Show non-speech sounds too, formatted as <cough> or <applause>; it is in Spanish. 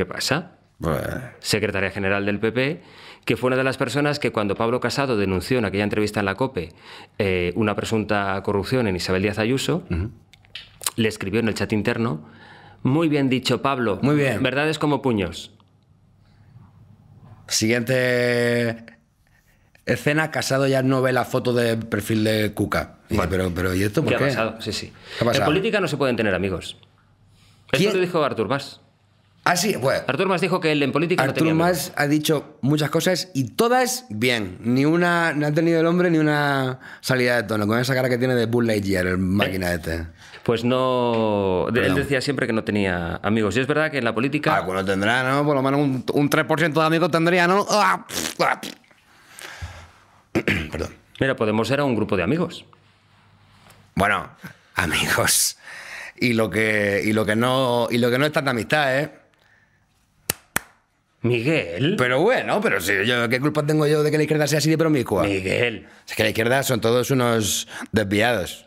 ¿Qué pasa? Secretaria General del PP, que fue una de las personas que cuando Pablo Casado denunció en aquella entrevista en la COPE eh, una presunta corrupción en Isabel Díaz Ayuso, le escribió en el chat interno, muy bien dicho Pablo, muy bien. verdades como puños. Siguiente escena, Casado ya no ve la foto de perfil de Cuca. pero, ¿y esto por qué? En política no se pueden tener amigos. ¿Quién? Esto lo dijo Artur Mas. Ah, sí, bueno. Artur Mas dijo que él en política Artur no Mas ha dicho muchas cosas y todas bien. Ni una, no ha tenido el hombre ni una salida de tono, con esa cara que tiene de Bull Lightyear, el máquina eh, este. Pues no. Él decía siempre que no tenía amigos. Y es verdad que en la política. Ah, cuando tendrá, ¿no? Por lo menos un, 3% de amigos tendría, ¿no? Ah, ah, <clears throat> Perdón. Mira, Podemos ser un grupo de amigos. Bueno, amigos. Y lo que, y lo que no. Y lo que no es tanta amistad, ¿eh? Miguel. Pero bueno, pero sí. yo, ¿qué culpa tengo yo de que la izquierda sea así de promiscua? Miguel. Es que la izquierda son todos unos desviados.